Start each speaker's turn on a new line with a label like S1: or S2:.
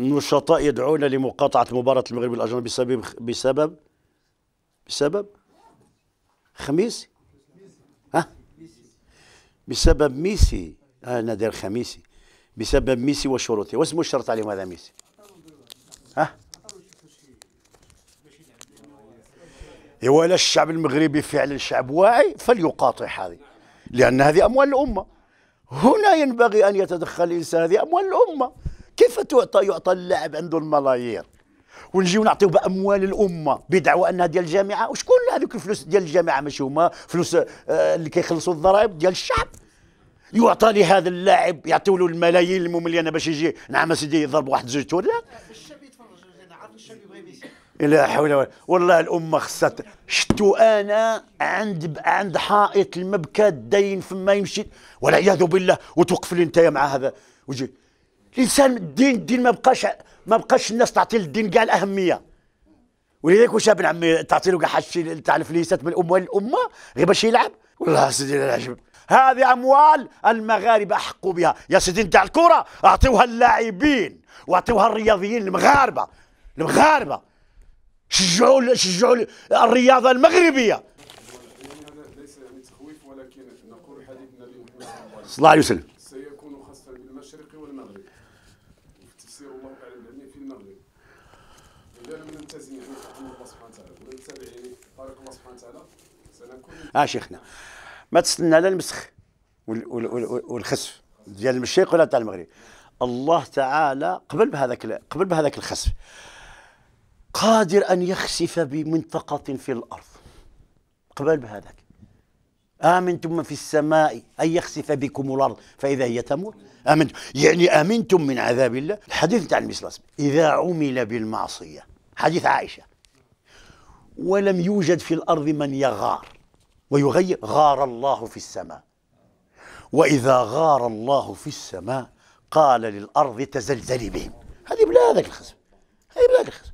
S1: نشطاء يدعون لمقاطعة مباراة المغرب الأجنبي بسبب
S2: بسبب بسبب خميسي ها بسبب ميسي أنا آه، داير خميسي بسبب ميسي وشروطه واسمه الشرط عليهم هذا ميسي ها هو إيه، الشعب المغربي فعلا شعب واعي فليقاطع هذه لأن هذه أموال الأمة هنا ينبغي أن يتدخل الإنسان هذه أموال الأمة كيف تعطى يعطى اللاعب عنده الملايير ونجيو نعطيو باموال الامه بدعوى انها ديال الجامعه وشكون هذوك الفلوس ديال الجامعه ماشي هما فلوس آه، اللي كيخلصوا الضرائب ديال الشعب يعطى لهذا اللاعب يعطيو له الملايين المملينه باش يجي نعم سيدي يضرب واحد زوج ولا لا حول ولا والله الامه خصها شتو انا عند عند حائط المبكى الدين فما يمشي والعياذ بالله وتوقف لي انت مع هذا وجي الانسان الدين الدين ما بقاش ما بقاش الناس تعطي للدين كاع الاهميه ولذلك واش ابن عمي تعطي له كاع حاجتي تاع الفليسات من اموال الامه غير باش يلعب والله سيدي العجب هذه اموال المغاربه احق بها يا سيدي تاع الكره اعطيوها اللاعبين واعطيوها الرياضيين المغاربه المغاربه شجعوا شجعوا الرياضه المغربيه ليس
S1: ولكن نقول حديث النبي صلى الله عليه وسلم المغرب وفي تفسير الله تعالى يعني في المغرب
S2: اذا لم نلتزم يعني حكم الله سبحانه وتعالى ونتبع يعني طريق الله سبحانه وتعالى سنكون اه شيخنا ما تستنى لا المسخ والخسف ديال المشيق ولا تاع المغرب الله تعالى قبل بهذاك قبل بهذاك الخسف قادر ان يخسف بمنطقه في الارض قبل بهذاك آمنتم في السماء أن يخسف بكم الأرض فإذا هي تمور آمنتم يعني آمنتم من عذاب الله الحديث عن المسلسل إذا عمل بالمعصية حديث عائشة ولم يوجد في الأرض من يغار ويغير غار الله في السماء وإذا غار الله في السماء قال للأرض تزلزلي بهم هذه بلا هذاك الخصم هذه بلا هذاك الخصم